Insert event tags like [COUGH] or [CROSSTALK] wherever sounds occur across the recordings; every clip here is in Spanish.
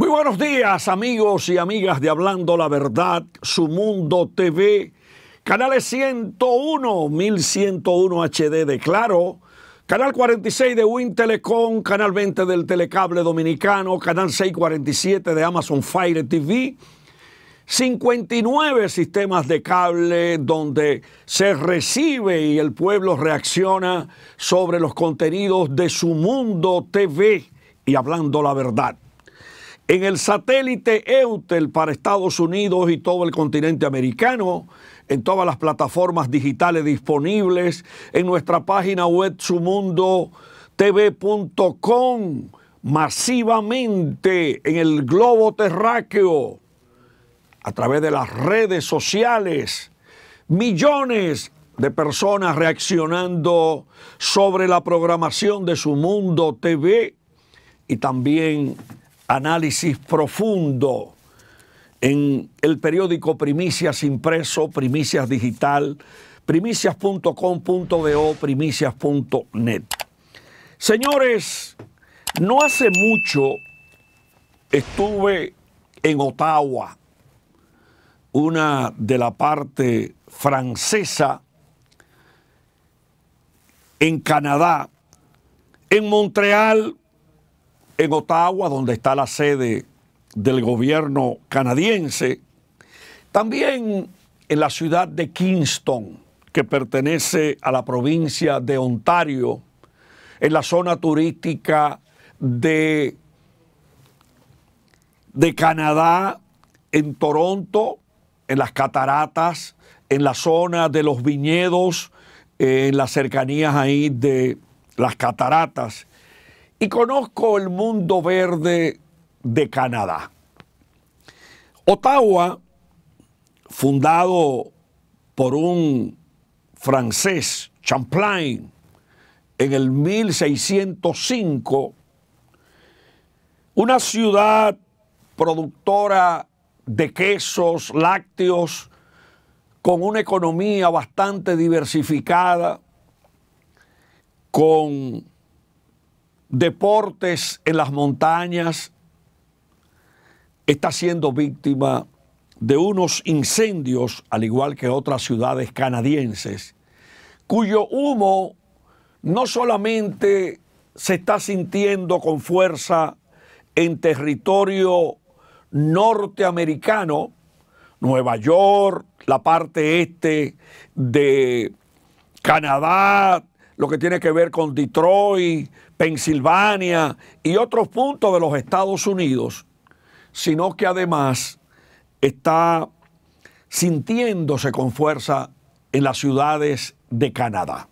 Muy buenos días amigos y amigas de Hablando la Verdad, su mundo TV, canales 101, 1101 HD de Claro, canal 46 de WinTelecom, canal 20 del Telecable Dominicano, canal 647 de Amazon Fire TV, 59 sistemas de cable donde se recibe y el pueblo reacciona sobre los contenidos de su mundo TV y hablando la verdad en el satélite Eutel para Estados Unidos y todo el continente americano, en todas las plataformas digitales disponibles, en nuestra página web sumundotv.com, masivamente en el globo terráqueo, a través de las redes sociales, millones de personas reaccionando sobre la programación de Sumundo TV y también análisis profundo en el periódico Primicias Impreso, Primicias Digital, primicias.com.do, primicias.net. Señores, no hace mucho estuve en Ottawa, una de la parte francesa en Canadá, en Montreal en Ottawa, donde está la sede del gobierno canadiense, también en la ciudad de Kingston, que pertenece a la provincia de Ontario, en la zona turística de, de Canadá, en Toronto, en las cataratas, en la zona de los viñedos, eh, en las cercanías ahí de las cataratas. Y conozco el mundo verde de Canadá. Ottawa, fundado por un francés, Champlain, en el 1605, una ciudad productora de quesos, lácteos, con una economía bastante diversificada, con deportes en las montañas está siendo víctima de unos incendios, al igual que otras ciudades canadienses, cuyo humo no solamente se está sintiendo con fuerza en territorio norteamericano, Nueva York, la parte este de Canadá, lo que tiene que ver con Detroit, Pensilvania y otros puntos de los Estados Unidos, sino que además está sintiéndose con fuerza en las ciudades de Canadá.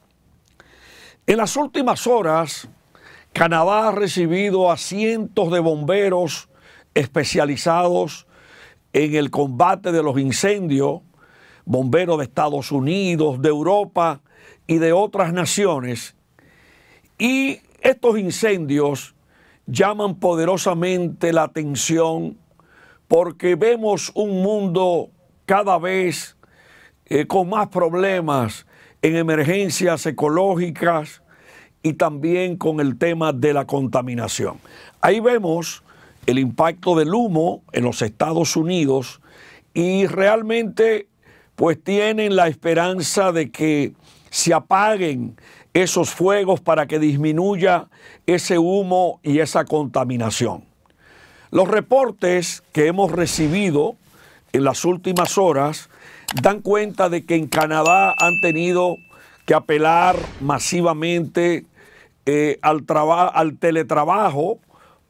En las últimas horas, Canadá ha recibido a cientos de bomberos especializados en el combate de los incendios, bomberos de Estados Unidos, de Europa, y de otras naciones. Y estos incendios llaman poderosamente la atención porque vemos un mundo cada vez eh, con más problemas en emergencias ecológicas y también con el tema de la contaminación. Ahí vemos el impacto del humo en los Estados Unidos y realmente pues tienen la esperanza de que se apaguen esos fuegos para que disminuya ese humo y esa contaminación. Los reportes que hemos recibido en las últimas horas dan cuenta de que en Canadá han tenido que apelar masivamente eh, al teletrabajo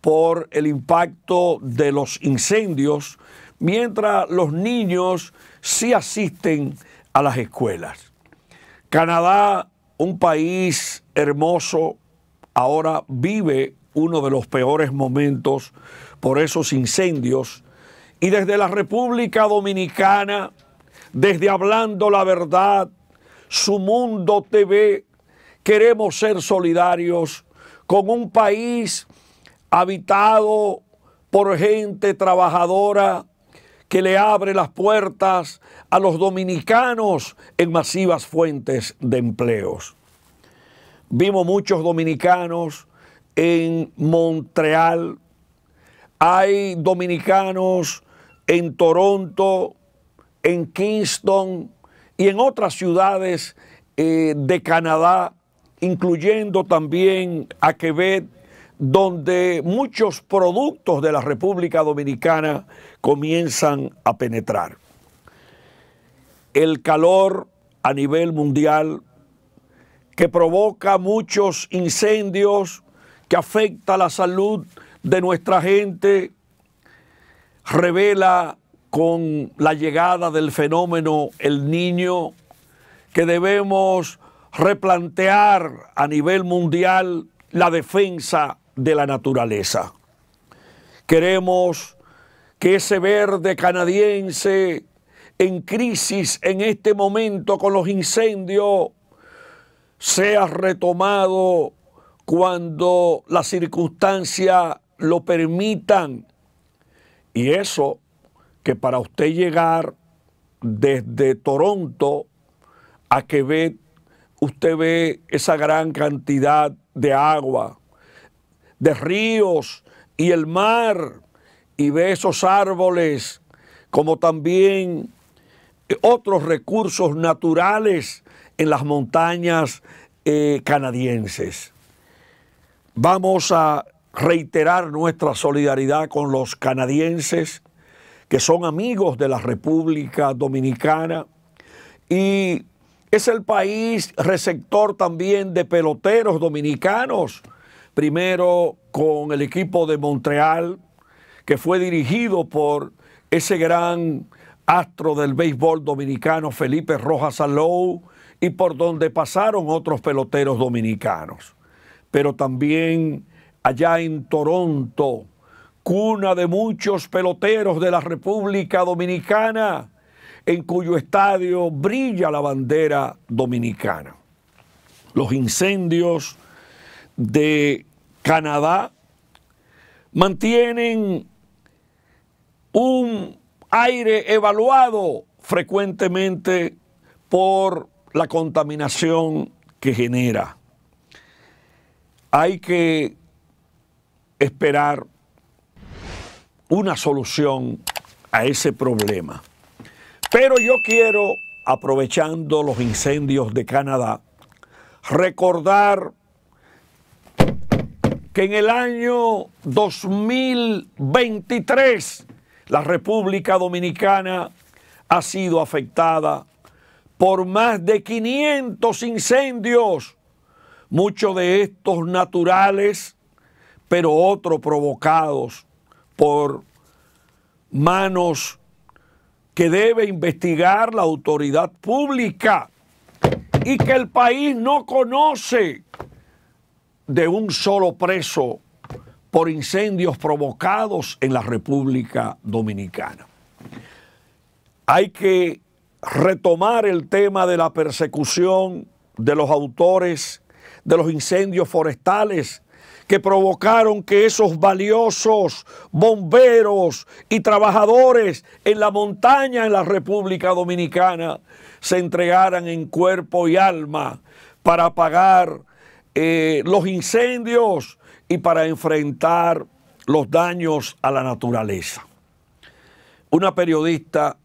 por el impacto de los incendios, mientras los niños sí asisten a las escuelas. Canadá, un país hermoso, ahora vive uno de los peores momentos por esos incendios. Y desde la República Dominicana, desde Hablando la Verdad, su Mundo TV, queremos ser solidarios con un país habitado por gente trabajadora que le abre las puertas a los dominicanos en masivas fuentes de empleos. Vimos muchos dominicanos en Montreal, hay dominicanos en Toronto, en Kingston y en otras ciudades eh, de Canadá, incluyendo también a Quebec, donde muchos productos de la República Dominicana comienzan a penetrar el calor a nivel mundial que provoca muchos incendios, que afecta la salud de nuestra gente, revela con la llegada del fenómeno el niño que debemos replantear a nivel mundial la defensa de la naturaleza. Queremos que ese verde canadiense en crisis en este momento con los incendios sea retomado cuando las circunstancias lo permitan. Y eso que para usted llegar desde Toronto a Quebec, usted ve esa gran cantidad de agua, de ríos y el mar, y ve esos árboles, como también otros recursos naturales en las montañas eh, canadienses. Vamos a reiterar nuestra solidaridad con los canadienses que son amigos de la República Dominicana y es el país receptor también de peloteros dominicanos, primero con el equipo de Montreal, que fue dirigido por ese gran astro del béisbol dominicano Felipe Rojas Alou y por donde pasaron otros peloteros dominicanos. Pero también allá en Toronto, cuna de muchos peloteros de la República Dominicana, en cuyo estadio brilla la bandera dominicana. Los incendios de Canadá mantienen un aire evaluado frecuentemente por la contaminación que genera. Hay que esperar una solución a ese problema. Pero yo quiero, aprovechando los incendios de Canadá, recordar que en el año 2023 la República Dominicana ha sido afectada por más de 500 incendios, muchos de estos naturales, pero otros provocados por manos que debe investigar la autoridad pública y que el país no conoce de un solo preso por incendios provocados en la República Dominicana. Hay que retomar el tema de la persecución de los autores de los incendios forestales que provocaron que esos valiosos bomberos y trabajadores en la montaña en la República Dominicana se entregaran en cuerpo y alma para apagar eh, los incendios y para enfrentar los daños a la naturaleza. Una periodista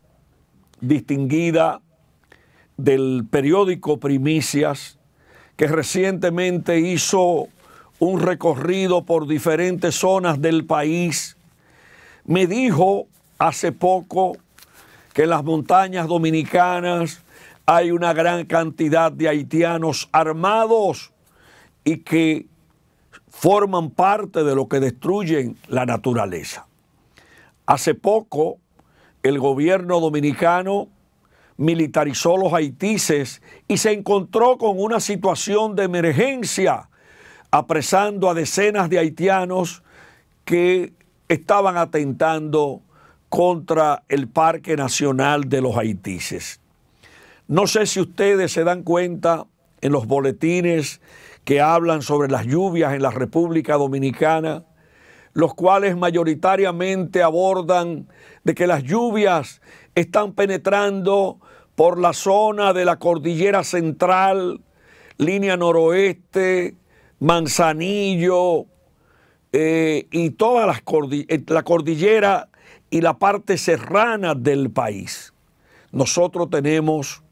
distinguida del periódico Primicias, que recientemente hizo un recorrido por diferentes zonas del país, me dijo hace poco que en las montañas dominicanas hay una gran cantidad de haitianos armados y que forman parte de lo que destruyen la naturaleza. Hace poco, el gobierno dominicano militarizó los haitises y se encontró con una situación de emergencia, apresando a decenas de haitianos que estaban atentando contra el Parque Nacional de los Haitises. No sé si ustedes se dan cuenta en los boletines que hablan sobre las lluvias en la República Dominicana, los cuales mayoritariamente abordan de que las lluvias están penetrando por la zona de la cordillera central, línea noroeste, Manzanillo eh, y toda las eh, la cordillera y la parte serrana del país. Nosotros tenemos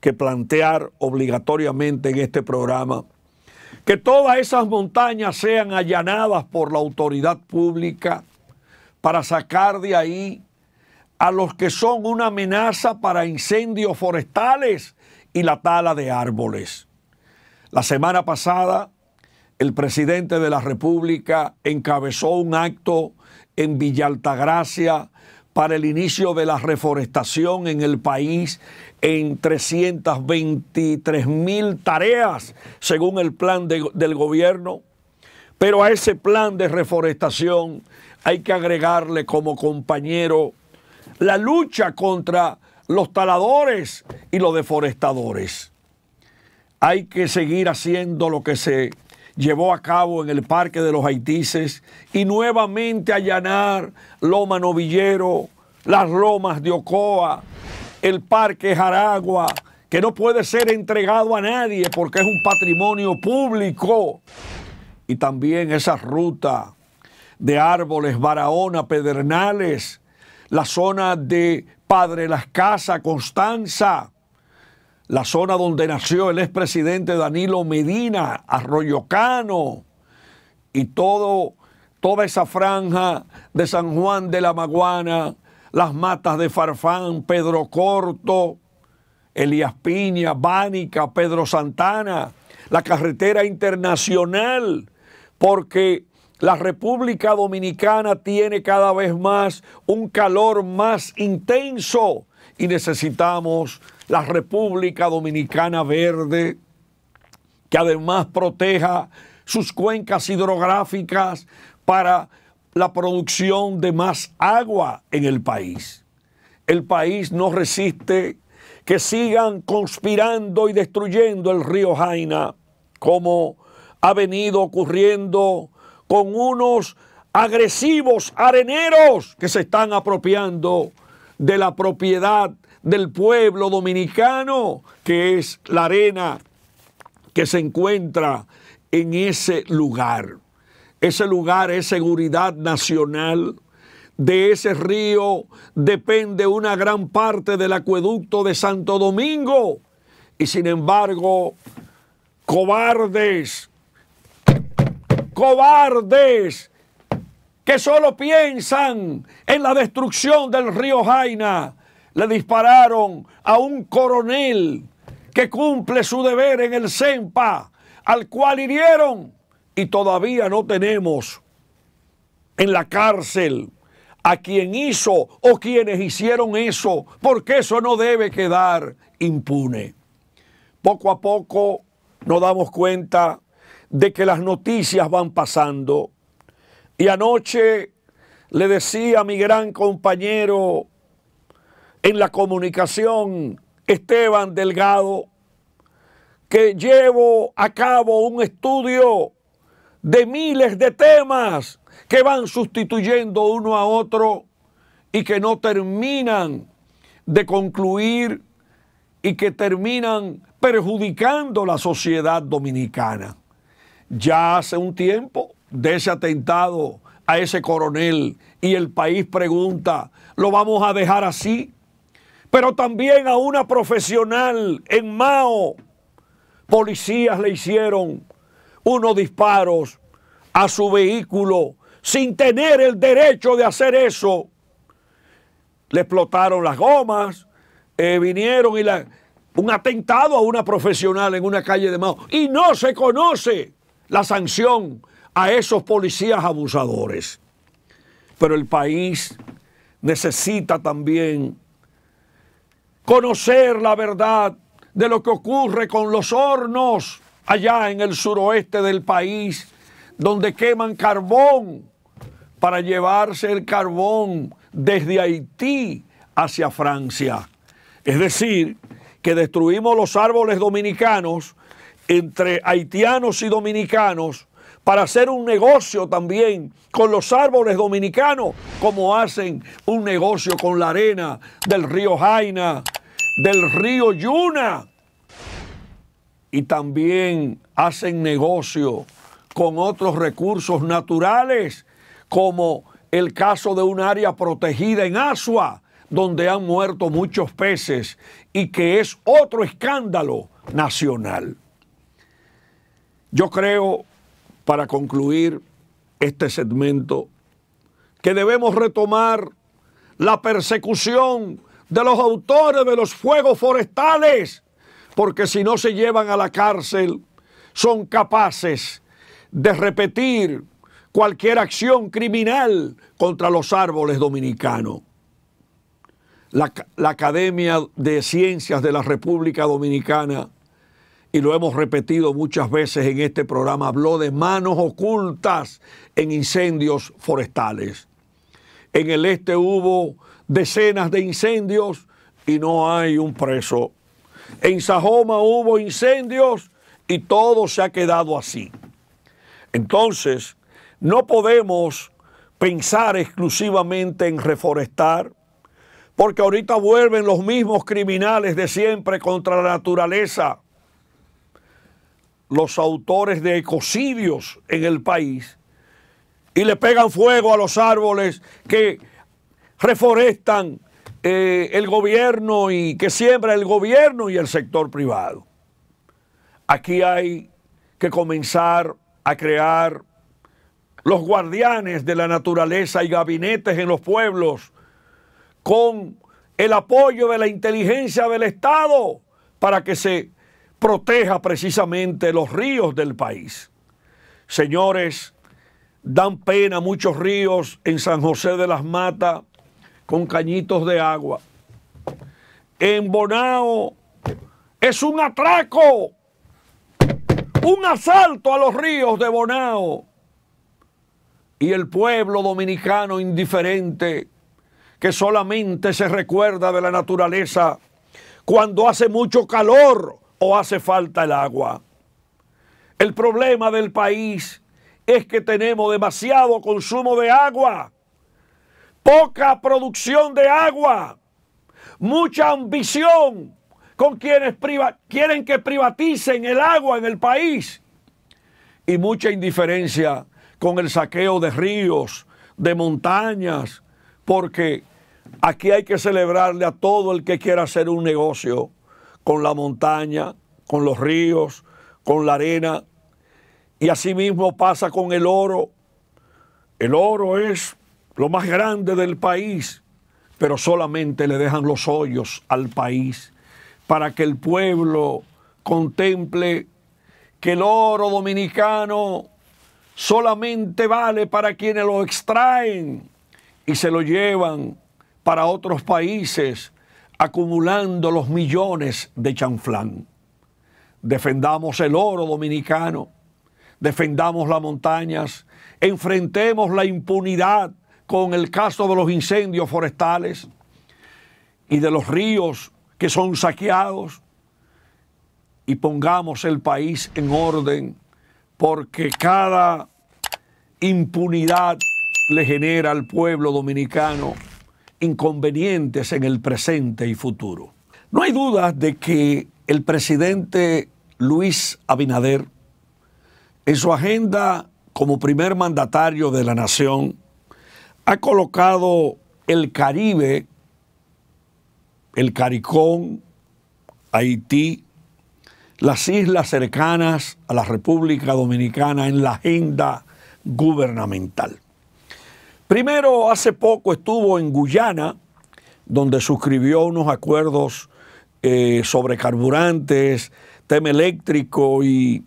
que plantear obligatoriamente en este programa que todas esas montañas sean allanadas por la autoridad pública para sacar de ahí a los que son una amenaza para incendios forestales y la tala de árboles. La semana pasada, el presidente de la República encabezó un acto en Villaltagracia para el inicio de la reforestación en el país en 323 mil tareas, según el plan del gobierno. Pero a ese plan de reforestación hay que agregarle como compañero la lucha contra los taladores y los deforestadores. Hay que seguir haciendo lo que se llevó a cabo en el Parque de los Haitises y nuevamente allanar Loma Novillero, las lomas de Ocoa, el Parque Jaragua, que no puede ser entregado a nadie porque es un patrimonio público. Y también esa ruta de árboles, Barahona, Pedernales, la zona de Padre Las Casas, Constanza, la zona donde nació el expresidente Danilo Medina, Arroyocano, y todo, toda esa franja de San Juan de la Maguana, las matas de Farfán, Pedro Corto, Elías Piña, Bánica, Pedro Santana, la carretera internacional, porque la República Dominicana tiene cada vez más un calor más intenso y necesitamos la República Dominicana Verde, que además proteja sus cuencas hidrográficas para la producción de más agua en el país. El país no resiste que sigan conspirando y destruyendo el río Jaina, como ha venido ocurriendo con unos agresivos areneros que se están apropiando de la propiedad del pueblo dominicano, que es la arena que se encuentra en ese lugar. Ese lugar es seguridad nacional. De ese río depende una gran parte del acueducto de Santo Domingo. Y sin embargo, cobardes, cobardes, que solo piensan en la destrucción del río Jaina, le dispararon a un coronel que cumple su deber en el CEMPA, al cual hirieron y todavía no tenemos en la cárcel a quien hizo o quienes hicieron eso, porque eso no debe quedar impune. Poco a poco nos damos cuenta de que las noticias van pasando. Y anoche le decía a mi gran compañero en la comunicación Esteban Delgado, que llevo a cabo un estudio de miles de temas que van sustituyendo uno a otro y que no terminan de concluir y que terminan perjudicando la sociedad dominicana. Ya hace un tiempo de ese atentado a ese coronel y el país pregunta, ¿lo vamos a dejar así? pero también a una profesional en Mao. Policías le hicieron unos disparos a su vehículo sin tener el derecho de hacer eso. Le explotaron las gomas, eh, vinieron y la, un atentado a una profesional en una calle de Mao. Y no se conoce la sanción a esos policías abusadores. Pero el país necesita también conocer la verdad de lo que ocurre con los hornos allá en el suroeste del país, donde queman carbón para llevarse el carbón desde Haití hacia Francia. Es decir, que destruimos los árboles dominicanos entre haitianos y dominicanos para hacer un negocio también con los árboles dominicanos, como hacen un negocio con la arena del río Jaina, del río Yuna. Y también hacen negocio con otros recursos naturales, como el caso de un área protegida en Asua, donde han muerto muchos peces y que es otro escándalo nacional. Yo creo, para concluir este segmento, que debemos retomar la persecución de los autores de los fuegos forestales, porque si no se llevan a la cárcel, son capaces de repetir cualquier acción criminal contra los árboles dominicanos. La, la, Academia de Ciencias de la República Dominicana, y lo hemos repetido muchas veces en este programa, habló de manos ocultas en incendios forestales. En el este hubo decenas de incendios y no hay un preso. En Sajoma hubo incendios y todo se ha quedado así. Entonces, no podemos pensar exclusivamente en reforestar, porque ahorita vuelven los mismos criminales de siempre contra la naturaleza. Los autores de ecocidios en el país y le pegan fuego a los árboles que reforestan eh, el gobierno y que siembra el gobierno y el sector privado. Aquí hay que comenzar a crear los guardianes de la naturaleza y gabinetes en los pueblos con el apoyo de la inteligencia del Estado para que se proteja precisamente los ríos del país. Señores, dan pena muchos ríos en San José de las Matas con cañitos de agua. En Bonao es un atraco, un asalto a los ríos de Bonao. Y el pueblo dominicano indiferente, que solamente se recuerda de la naturaleza cuando hace mucho calor o hace falta el agua. El problema del país es que tenemos demasiado consumo de agua poca producción de agua, mucha ambición con quienes quieren que privaticen el agua en el país y mucha indiferencia con el saqueo de ríos, de montañas, porque aquí hay que celebrarle a todo el que quiera hacer un negocio con la montaña, con los ríos, con la arena. Y asimismo pasa con el oro. El oro es lo más grande del país, pero solamente le dejan los hoyos al país para que el pueblo contemple que el oro dominicano solamente vale para quienes lo extraen y se lo llevan para otros países acumulando los millones de chanflán. Defendamos el oro dominicano, defendamos las montañas, enfrentemos la impunidad con el caso de los incendios forestales y de los ríos que son saqueados y pongamos el país en orden porque cada impunidad le genera al pueblo dominicano inconvenientes en el presente y futuro. No hay duda de que el presidente Luis Abinader, en su agenda como primer mandatario de la nación, ha colocado el Caribe, el Caricón, Haití, las islas cercanas a la República Dominicana en la agenda gubernamental. Primero, hace poco estuvo en Guyana, donde suscribió unos acuerdos eh, sobre carburantes, tema eléctrico y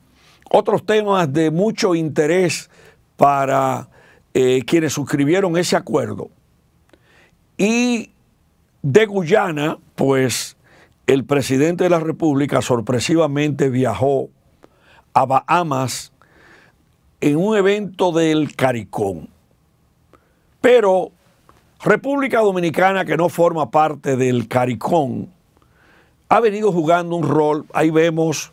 otros temas de mucho interés para eh, quienes suscribieron ese acuerdo. Y de Guyana, pues el presidente de la República sorpresivamente viajó a Bahamas en un evento del Caricón. Pero República Dominicana, que no forma parte del Caricón, ha venido jugando un rol. Ahí vemos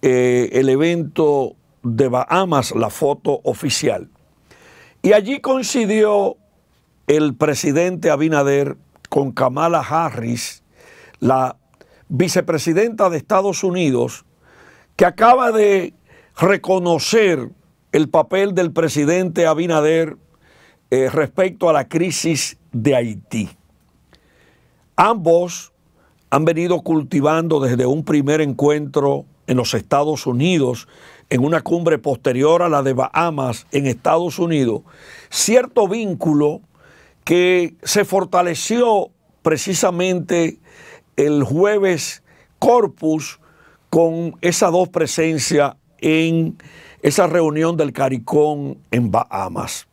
eh, el evento de Bahamas, la foto oficial. Y allí coincidió el presidente Abinader con Kamala Harris, la vicepresidenta de Estados Unidos, que acaba de reconocer el papel del presidente Abinader eh, respecto a la crisis de Haití. Ambos han venido cultivando desde un primer encuentro en los Estados Unidos en una cumbre posterior a la de Bahamas en Estados Unidos, cierto vínculo que se fortaleció precisamente el jueves Corpus con esa dos presencias en esa reunión del CARICOM en Bahamas.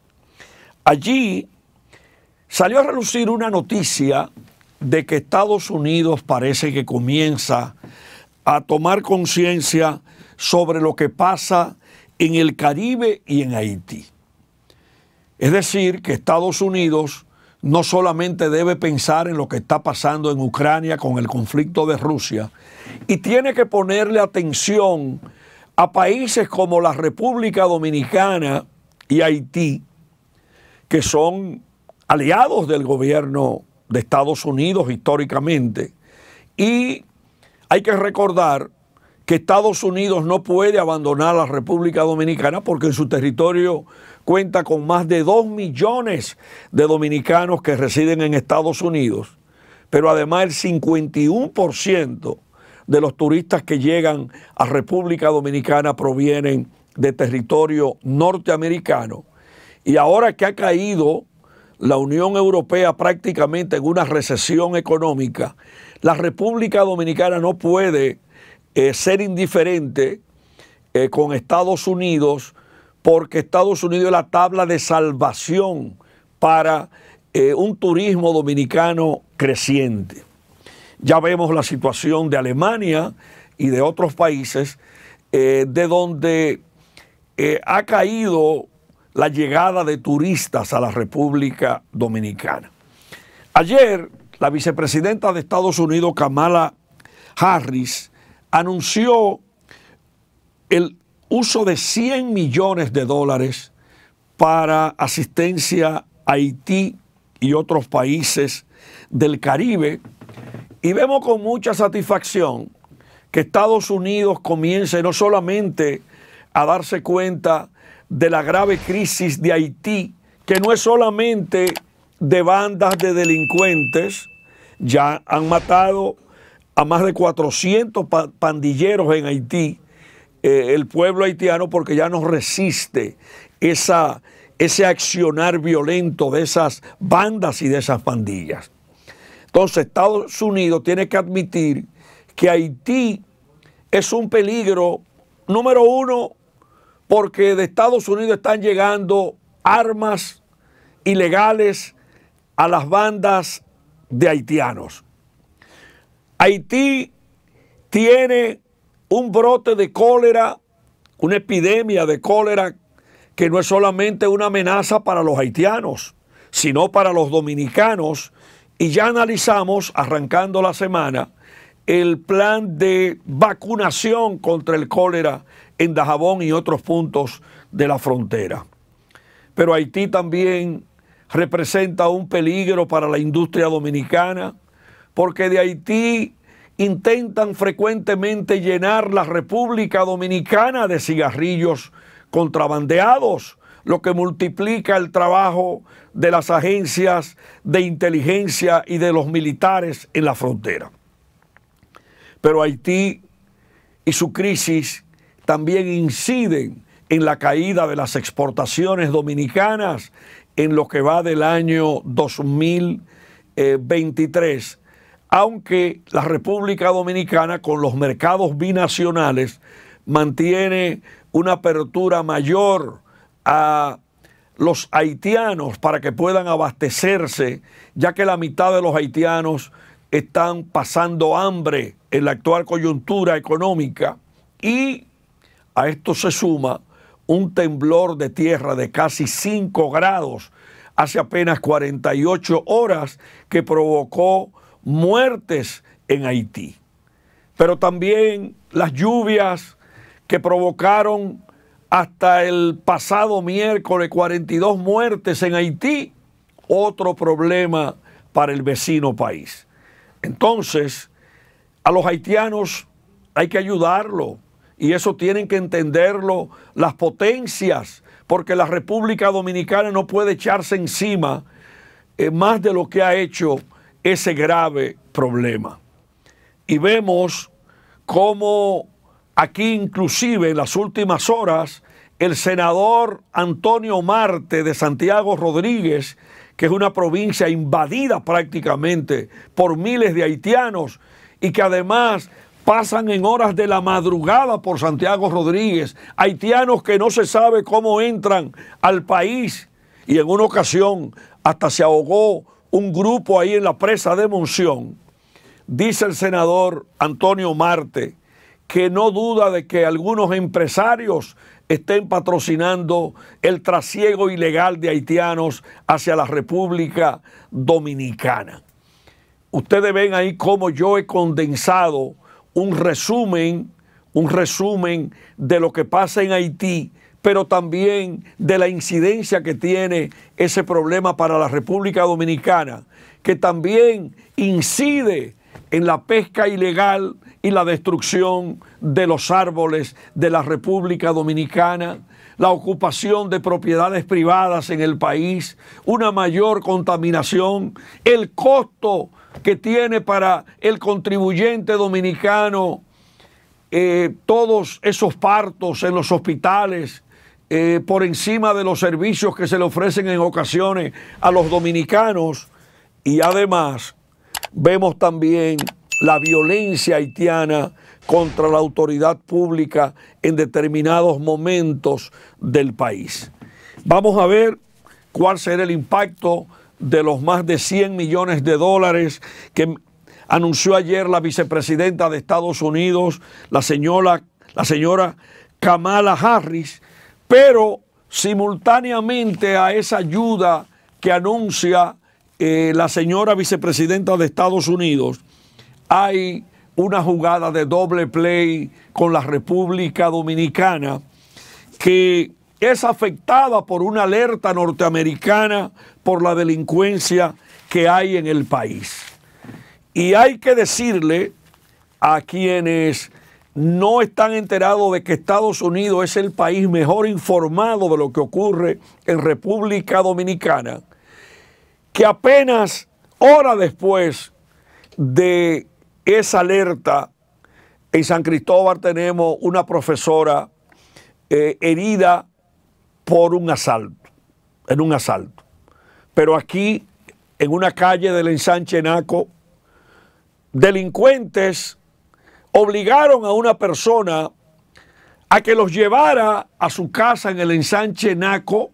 Allí salió a relucir una noticia de que Estados Unidos parece que comienza a tomar conciencia sobre lo que pasa en el Caribe y en Haití. Es decir, que Estados Unidos no solamente debe pensar en lo que está pasando en Ucrania con el conflicto de Rusia, y tiene que ponerle atención a países como la República Dominicana y Haití, que son aliados del gobierno de Estados Unidos históricamente. Y hay que recordar que Estados Unidos no puede abandonar la República Dominicana porque en su territorio cuenta con más de 2 millones de dominicanos que residen en Estados Unidos, pero además el 51% de los turistas que llegan a República Dominicana provienen de territorio norteamericano. Y ahora que ha caído la Unión Europea prácticamente en una recesión económica, la República Dominicana no puede eh, ser indiferente eh, con Estados Unidos porque Estados Unidos es la tabla de salvación para eh, un turismo dominicano creciente. Ya vemos la situación de Alemania y de otros países de donde ha caído la llegada de turistas a la República Dominicana. Ayer, la vicepresidenta de Estados Unidos, Kamala Harris, anunció el uso de 100 millones de dólares para asistencia a Haití y otros países del Caribe. Y vemos con mucha satisfacción que Estados Unidos comience no solamente a darse cuenta de la grave crisis de Haití, que no es solamente de bandas de delincuentes, ya han matado a más de 400 pandilleros en Haití, eh, el pueblo haitiano, porque ya no resiste ese accionar violento de esas bandas y de esas pandillas. Entonces Estados Unidos tiene que admitir que Haití es un peligro, número uno, porque de Estados Unidos están llegando armas ilegales a las bandas de haitianos. Haití tiene un brote de cólera, una epidemia de cólera que no es solamente una amenaza para los haitianos, sino para los dominicanos. Y ya analizamos, arrancando la semana, el plan de vacunación contra el cólera en Dajabón y otros puntos de la frontera. Pero Haití también representa un peligro para la industria dominicana, porque de Haití intentan frecuentemente llenar la República Dominicana de cigarrillos contrabandeados, lo que multiplica el trabajo de las agencias de inteligencia y de los militares en la frontera. Pero Haití y su crisis también inciden en la caída de las exportaciones dominicanas en lo que va del año 2023 aunque la República Dominicana con los mercados binacionales mantiene una apertura mayor a los haitianos para que puedan abastecerse, ya que la mitad de los haitianos están pasando hambre en la actual coyuntura económica y a esto se suma un temblor de tierra de casi 5 grados hace apenas 48 horas que provocó muertes en Haití, pero también las lluvias que provocaron hasta el pasado miércoles 42 muertes en Haití, otro problema para el vecino país. Entonces, a los haitianos hay que ayudarlo y eso tienen que entenderlo las potencias, porque la República Dominicana no puede echarse encima eh, más de lo que ha hecho ese grave problema. Y vemos cómo aquí inclusive en las últimas horas el senador Antonio Marte de Santiago Rodríguez, que es una provincia invadida prácticamente por miles de haitianos y que además pasan en horas de la madrugada por Santiago Rodríguez, haitianos que no se sabe cómo entran al país y en una ocasión hasta se ahogó un grupo ahí en la presa de Monción, dice el senador Antonio Marte, que no duda de que algunos empresarios estén patrocinando el trasiego ilegal de haitianos hacia la República Dominicana. Ustedes ven ahí cómo yo he condensado un resumen, un resumen de lo que pasa en Haití pero también de la incidencia que tiene ese problema para la República Dominicana, que también incide en la pesca ilegal y la destrucción de los árboles de la República Dominicana, la ocupación de propiedades privadas en el país, una mayor contaminación, el costo que tiene para el contribuyente dominicano eh, todos esos partos en los hospitales, eh, por encima de los servicios que se le ofrecen en ocasiones a los dominicanos y además vemos también la violencia haitiana contra la autoridad pública en determinados momentos del país. Vamos a ver cuál será el impacto de los más de 100 millones de dólares que anunció ayer la vicepresidenta de Estados Unidos, la señora, la señora Kamala Harris, pero simultáneamente a esa ayuda que anuncia eh, la señora vicepresidenta de Estados Unidos, hay una jugada de doble play con la República Dominicana que es afectada por una alerta norteamericana por la delincuencia que hay en el país. Y hay que decirle a quienes no están enterados de que Estados Unidos es el país mejor informado de lo que ocurre en República Dominicana, que apenas horas después de esa alerta, en San Cristóbal tenemos una profesora eh, herida por un asalto, en un asalto. Pero aquí, en una calle del ensanche Naco, delincuentes obligaron a una persona a que los llevara a su casa en el ensanche Naco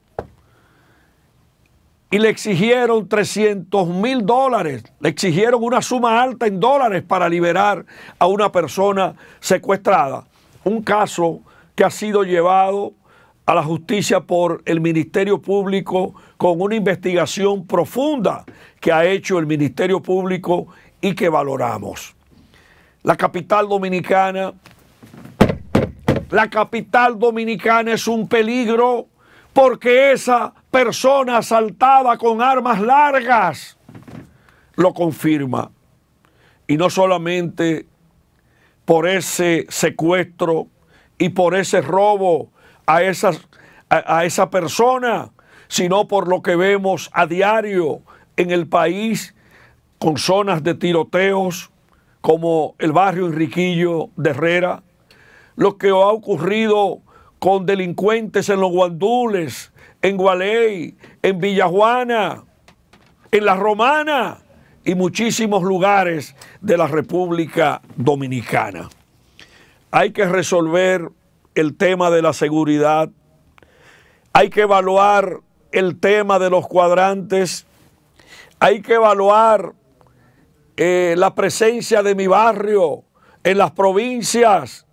y le exigieron 300 mil dólares, le exigieron una suma alta en dólares para liberar a una persona secuestrada. Un caso que ha sido llevado a la justicia por el Ministerio Público con una investigación profunda que ha hecho el Ministerio Público y que valoramos la capital dominicana. La capital dominicana es un peligro porque esa persona asaltaba con armas largas lo confirma. Y no solamente por ese secuestro y por ese robo a, a esa persona, sino por lo que vemos a diario en el país con zonas de tiroteos, como el barrio Enriquillo de Herrera, lo que ha ocurrido con delincuentes en los Guandules, en Gualey, en Villajuana, en La Romana y muchísimos lugares de la República Dominicana. Hay que resolver el tema de la seguridad, hay que evaluar el tema de los cuadrantes, hay que evaluar eh, la presencia de mi barrio en las provincias.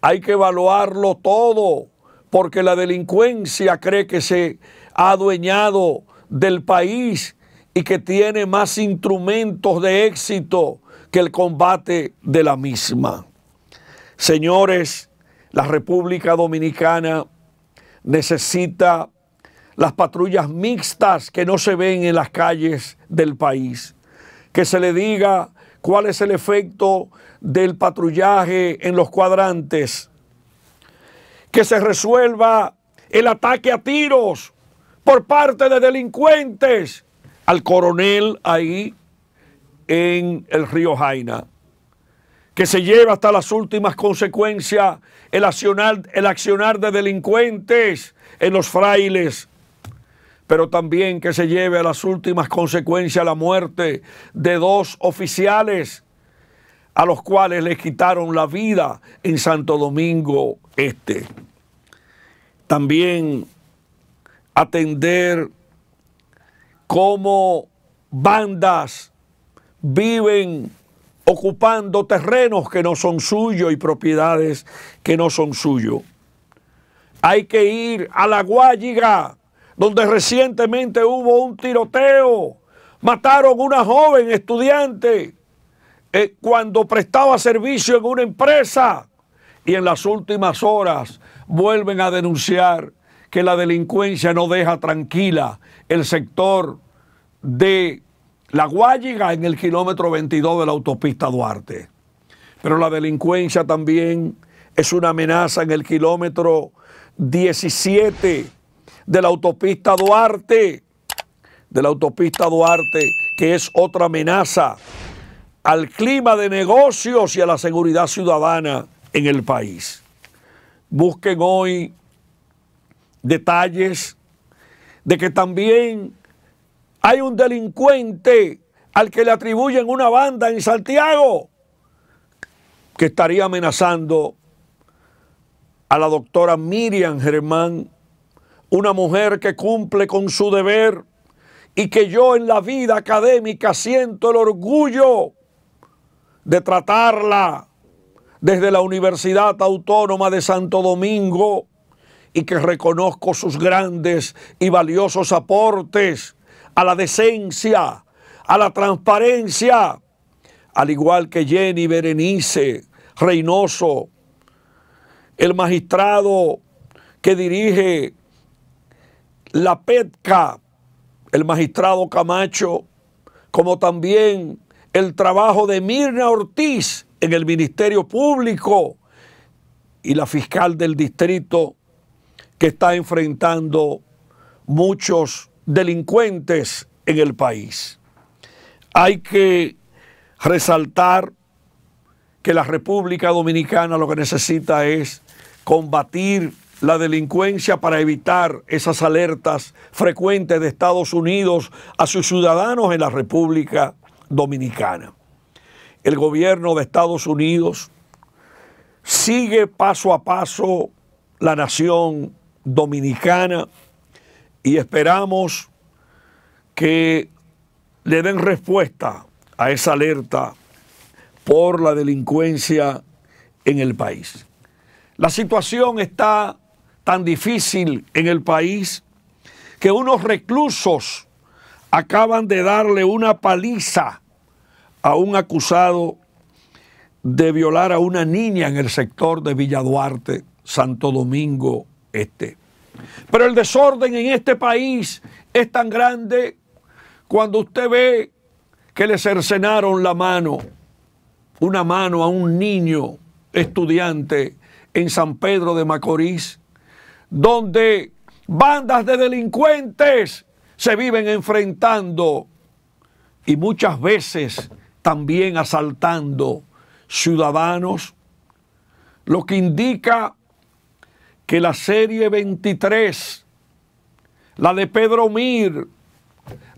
Hay que evaluarlo todo porque la delincuencia cree que se ha adueñado del país y que tiene más instrumentos de éxito que el combate de la misma. Señores, la República Dominicana necesita las patrullas mixtas que no se ven en las calles del país que se le diga cuál es el efecto del patrullaje en los cuadrantes, que se resuelva el ataque a tiros por parte de delincuentes al coronel ahí en el río Jaina, que se lleve hasta las últimas consecuencias el accionar, el accionar de delincuentes en los frailes pero también que se lleve a las últimas consecuencias la muerte de dos oficiales a los cuales les quitaron la vida en Santo Domingo Este. También atender cómo bandas viven ocupando terrenos que no son suyos y propiedades que no son suyos. Hay que ir a la Guayiga donde recientemente hubo un tiroteo. Mataron a una joven estudiante eh, cuando prestaba servicio en una empresa. Y en las últimas horas vuelven a denunciar que la delincuencia no deja tranquila el sector de La Guayiga en el kilómetro 22 de la autopista Duarte. Pero la delincuencia también es una amenaza en el kilómetro 17 de la autopista Duarte, de la autopista Duarte, que es otra amenaza al clima de negocios y a la seguridad ciudadana en el país. Busquen hoy detalles de que también hay un delincuente al que le atribuyen una banda en Santiago que estaría amenazando a la doctora Miriam Germán una mujer que cumple con su deber y que yo en la vida académica siento el orgullo de tratarla desde la Universidad Autónoma de Santo Domingo y que reconozco sus grandes y valiosos aportes a la decencia, a la transparencia, al igual que Jenny Berenice Reynoso, el magistrado que dirige la PETCA, el magistrado Camacho, como también el trabajo de Mirna Ortiz en el Ministerio Público y la fiscal del distrito que está enfrentando muchos delincuentes en el país. Hay que resaltar que la República Dominicana lo que necesita es combatir la delincuencia para evitar esas alertas frecuentes de Estados Unidos a sus ciudadanos en la República Dominicana. El gobierno de Estados Unidos sigue paso a paso la nación dominicana y esperamos que le den respuesta a esa alerta por la delincuencia en el país. La situación está tan difícil en el país que unos reclusos acaban de darle una paliza a un acusado de violar a una niña en el sector de Villaduarte, Santo Domingo Este. Pero el desorden en este país es tan grande cuando usted ve que le cercenaron la mano, una mano a un niño estudiante en San Pedro de Macorís, donde bandas de delincuentes se viven enfrentando y muchas veces también asaltando ciudadanos, lo que indica que la serie 23, la de Pedro Mir,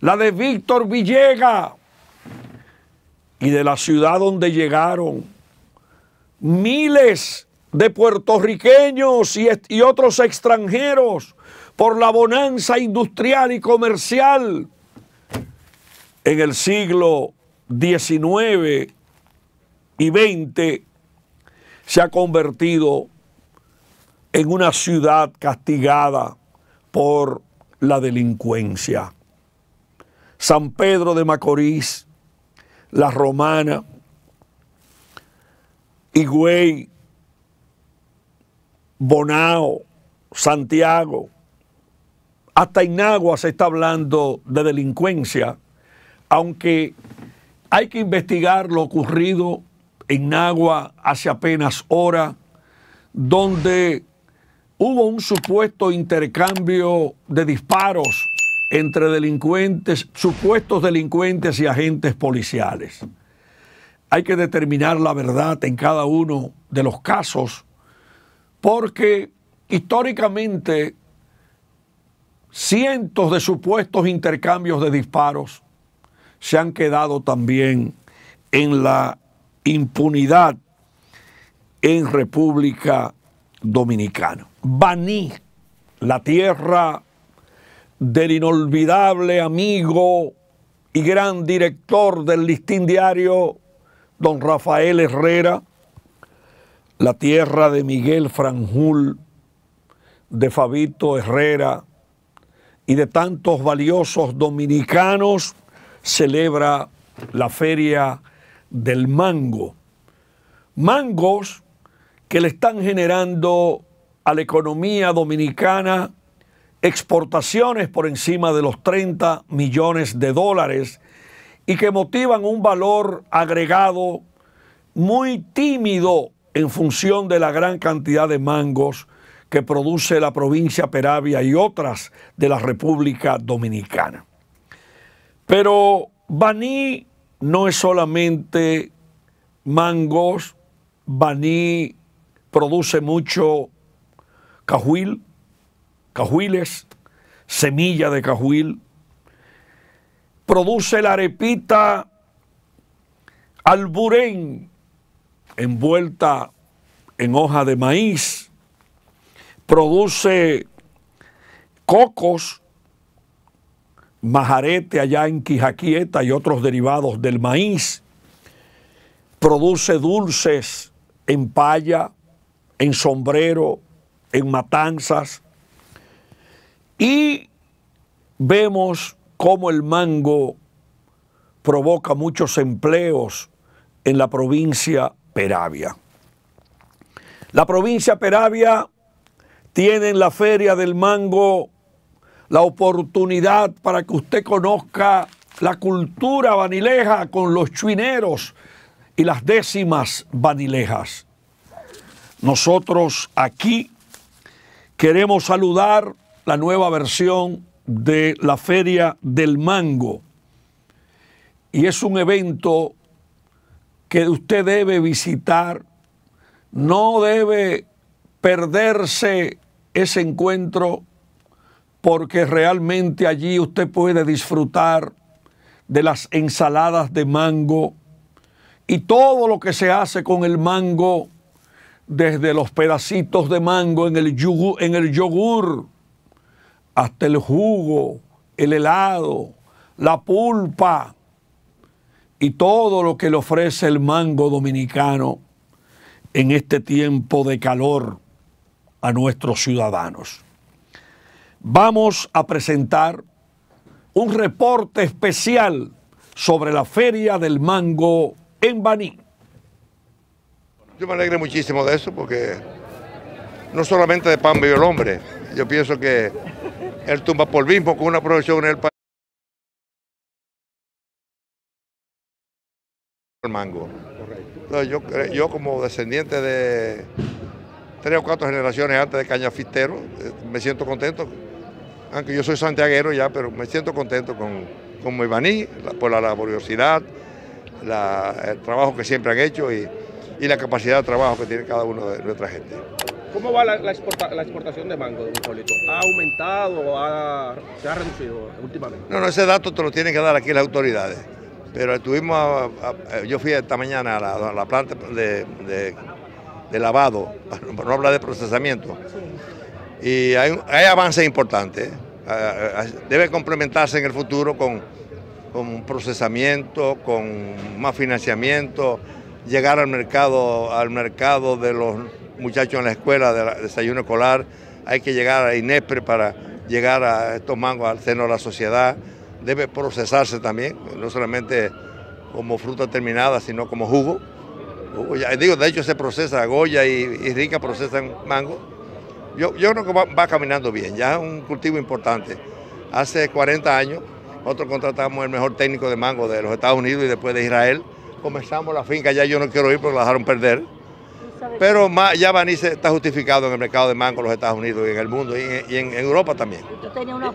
la de Víctor Villega y de la ciudad donde llegaron miles de puertorriqueños y, otros extranjeros por la bonanza industrial y comercial en el siglo XIX y XX se ha convertido en una ciudad castigada por la delincuencia. San Pedro de Macorís, La Romana, Higüey, Bonao, Santiago, hasta Inagua se está hablando de delincuencia, aunque hay que investigar lo ocurrido en Inagua hace apenas hora, donde hubo un supuesto intercambio de disparos entre delincuentes, supuestos delincuentes y agentes policiales. Hay que determinar la verdad en cada uno de los casos porque históricamente cientos de supuestos intercambios de disparos se han quedado también en la impunidad en República Dominicana. Baní, la tierra del inolvidable amigo y gran director del listín diario, don Rafael Herrera, la tierra de Miguel Franjul, de Fabito Herrera y de tantos valiosos dominicanos, celebra la feria del mango. Mangos que le están generando a la economía dominicana exportaciones por encima de los 30 millones de dólares y que motivan un valor agregado muy tímido en función de la gran cantidad de mangos que produce la provincia Peravia y otras de la República Dominicana. Pero Baní no es solamente mangos, Baní produce mucho cajuil, cajuiles, semilla de cajuil, produce la arepita alburén, envuelta en hoja de maíz, produce cocos, majarete allá en Quijaquieta y otros derivados del maíz, produce dulces en paya, en sombrero, en matanzas, y vemos cómo el mango provoca muchos empleos en la provincia Peravia. La provincia Peravia tiene en la Feria del Mango la oportunidad para que usted conozca la cultura vanileja con los chuineros y las décimas vanilejas. Nosotros aquí queremos saludar la nueva versión de la Feria del Mango. Y es un evento que usted debe visitar, no debe perderse ese encuentro porque realmente allí usted puede disfrutar de las ensaladas de mango y todo lo que se hace con el mango, desde los pedacitos de mango en el, yogur, en el hasta el jugo, el helado, la pulpa, y todo lo que le ofrece el mango dominicano en este tiempo de calor a nuestros ciudadanos. Vamos a presentar un reporte especial sobre la Feria del Mango en Baní. Yo me alegro muchísimo de eso porque no solamente de pan vive el hombre, yo pienso que el mismo con una producción en el país el mango. yo, yo como descendiente de tres o cuatro generaciones antes de cañafistero, eh, me siento contento, aunque yo soy santiaguero ya, pero me siento contento con, con Moibaní, por la laboriosidad, el trabajo que siempre han hecho y, la capacidad de trabajo que tiene cada uno de nuestra gente. ¿Cómo va la, exportación de mango, de Hipólito? ¿Ha aumentado o se ha reducido últimamente? No, no, ese dato te lo tienen que dar aquí las autoridades. Pero estuvimos, yo fui esta mañana a la, planta de, lavado, [LAUGHS] para no hablar de procesamiento, y hay, avances importantes. Debe complementarse en el futuro con, con procesamiento, con más financiamiento, llegar al mercado, al mercado de los muchachos en la escuela de desayuno escolar, hay que llegar a INESPRE para llegar a estos mangos al seno de la sociedad debe procesarse también, no solamente como fruta terminada, sino como jugo. digo, de hecho se procesa, Goya y, Rica procesan mango. Yo, yo creo que va, caminando bien, ya es un cultivo importante. Hace 40 años nosotros contratamos el mejor técnico de mango de los Estados Unidos y después de Israel. Comenzamos la finca, ya yo no quiero ir porque la dejaron perder pero ya Baní está justificado en el mercado de mango en los Estados Unidos y en el mundo y en, Europa también.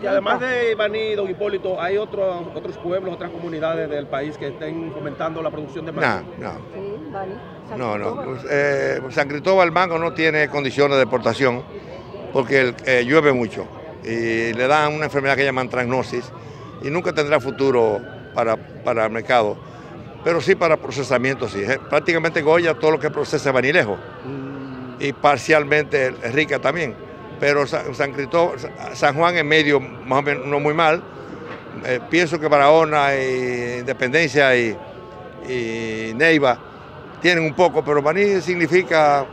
además de Baní, Don Hipólito, ¿hay otros otros pueblos, otras comunidades del país que estén fomentando la producción de mango? No, no. No, pues, eh, San Cristóbal Mango no tiene condiciones de exportación porque eh, llueve mucho y le dan una enfermedad que llaman transnosis y nunca tendrá futuro para, para el mercado pero sí para procesamiento, sí. Prácticamente Goya todo lo que procesa es banilejo... Mm. y parcialmente Rica también. Pero San, Cristóbal, San Juan en medio, más o menos, no muy mal. Eh, pienso que Barahona, y Independencia y, Neiva tienen un poco, pero Baní significa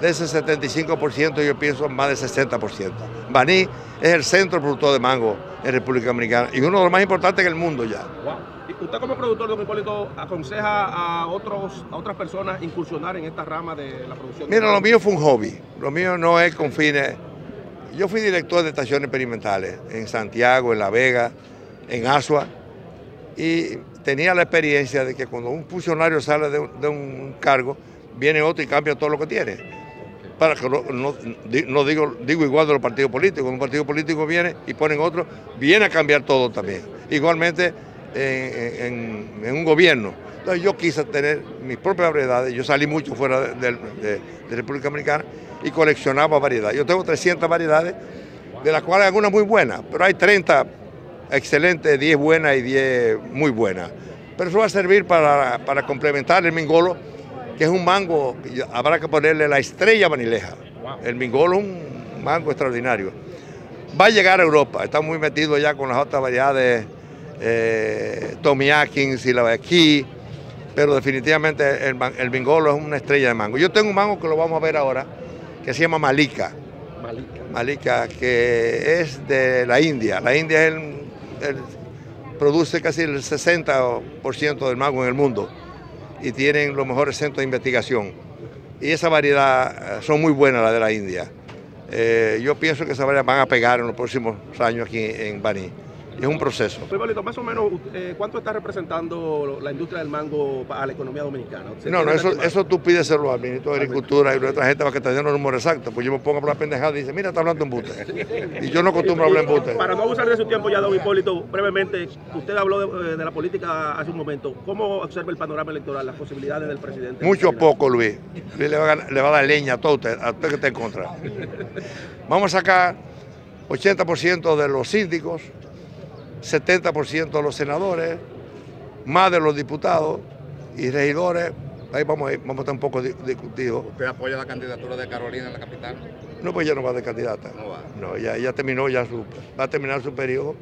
de ese 75%, yo pienso más del 60%. Baní es el centro productor de mango en República Dominicana y uno de los más importantes en el mundo ya usted como productor, don Hipólito, aconseja a, otros, a otras personas incursionar en esta rama de la producción? Mira, lo mío fue un hobby, lo mío no es con fines. Yo fui director de estaciones experimentales en Santiago, en La Vega, en Asua, y tenía la experiencia de que cuando un funcionario sale de un, cargo, viene otro y cambia todo lo que tiene para que no, digo, digo igual de los partidos políticos, un partido político viene y ponen otro, viene a cambiar todo también. Igualmente en, un gobierno. Entonces yo quise tener mis propias variedades, yo salí mucho fuera de, República Dominicana y coleccionaba variedades. Yo tengo 300 variedades, de las cuales algunas muy buenas, pero hay 30 excelentes, 10 buenas y 10 muy buenas. Pero eso va a servir para, complementar el mingolo, que es un mango, habrá que ponerle la estrella vanileja. El mingolo es un mango extraordinario. Va a llegar a Europa, está muy metido ya con las otras variedades eh, Tommy Atkins y la aquí pero definitivamente el, Bingolo es una estrella de mango. Yo tengo un mango que lo vamos a ver ahora, que se llama Malika. Malika. Malika, que es de la India. La India produce casi el 60% del mango en el mundo y tienen los mejores centros de investigación. Y esa variedad eh, son muy buenas las de la India. Eh, yo pienso que esa variedad van a pegar en los próximos años aquí en Baní es un proceso. Hipólito, más o menos, eh, ¿cuánto está representando la industria del mango a la economía dominicana? No, no, eso, tú pídeselo al ministro de Agricultura y nuestra gente para que te den los números exactos, pues yo me pongo a la pendejada y dice, mira, está hablando en bute. Y yo no acostumbro a hablar en bute. Para no abusar de su tiempo ya, don Hipólito, brevemente, usted habló eh, de, la política hace un momento. ¿Cómo observa el panorama electoral, las posibilidades del presidente? Mucho poco, Luis. Luis le va, a, le va a dar leña a todo usted, a usted que está en contra. Vamos a sacar 80% de los síndicos, 70% de los senadores, más de los diputados y regidores. Ahí vamos a, vamos a estar un poco discutidos. ¿Usted apoya la candidatura de Carolina en la capital? No, pues ella no va de candidata. No va. No, ya, ya terminó, ya su, va a terminar su periodo.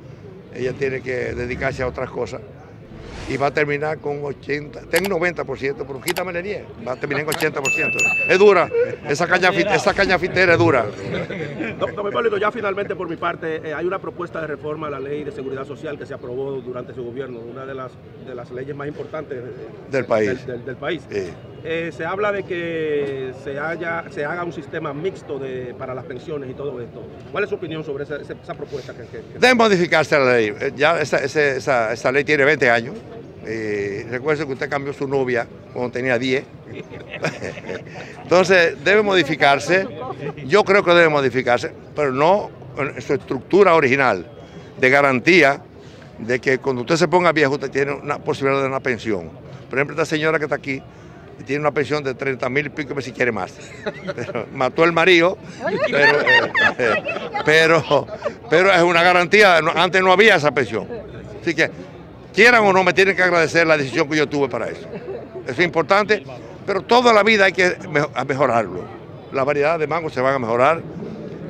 Ella tiene que dedicarse a otras cosas y va a terminar con 80, tengo 90%, pero quítame el 10, va a terminar con 80%. Es dura, esa caña, esa caña fitera es dura. Doctor, ya finalmente por mi parte, eh, hay una propuesta de reforma a la ley de seguridad social que se aprobó durante su gobierno, una de las, de las leyes más importantes eh, del país. país. Sí. Eh, se habla de que se, haya, se haga un sistema mixto para las pensiones y todo esto. ¿Cuál es su opinión sobre esa, propuesta? Que, que... Debe modificarse la ley. Eh, ya esa, ley tiene 20 años. Eh, recuerde que usted cambió su novia cuando tenía 10. [LAUGHS] Entonces, debe modificarse. Yo creo que debe modificarse, pero no en su estructura original de garantía de que cuando usted se ponga viejo, usted tiene una posibilidad de una pensión. Por ejemplo, esta señora que está aquí tiene una pensión de 30 mil pico si quiere más. mató el marido, eh, pero, pero, es una garantía, antes no había esa pensión. Así que quieran o no, me tienen que agradecer la decisión que yo tuve para eso. es importante, pero toda la vida hay que mejorarlo. la variedad de mangos se van a mejorar,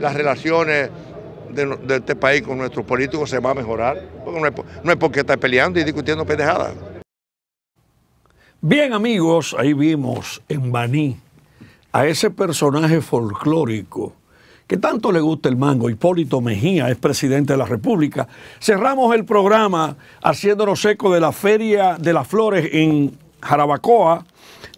las relaciones de, este país con nuestros políticos se van a mejorar, no es, porque está peleando y discutiendo pendejadas. Bien amigos, ahí vimos en Baní a ese personaje folclórico que tanto le gusta el mango, Hipólito Mejía, es presidente de la República. Cerramos el programa haciéndonos eco de la Feria de las Flores en Jarabacoa,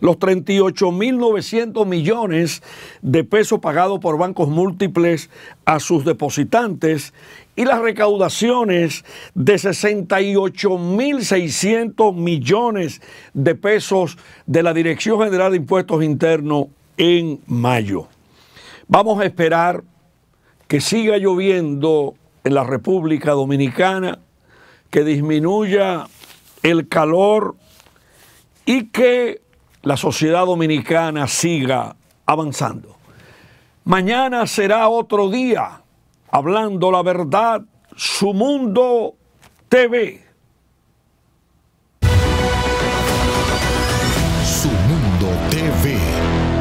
los 38.900 millones de pesos pagados por bancos múltiples a sus depositantes y las recaudaciones de 68.600 millones de pesos de la Dirección General de Impuestos Internos en mayo. Vamos a esperar que siga lloviendo en la República Dominicana, que disminuya el calor y que la sociedad dominicana siga avanzando. Mañana será otro día Hablando la verdad, su mundo TV.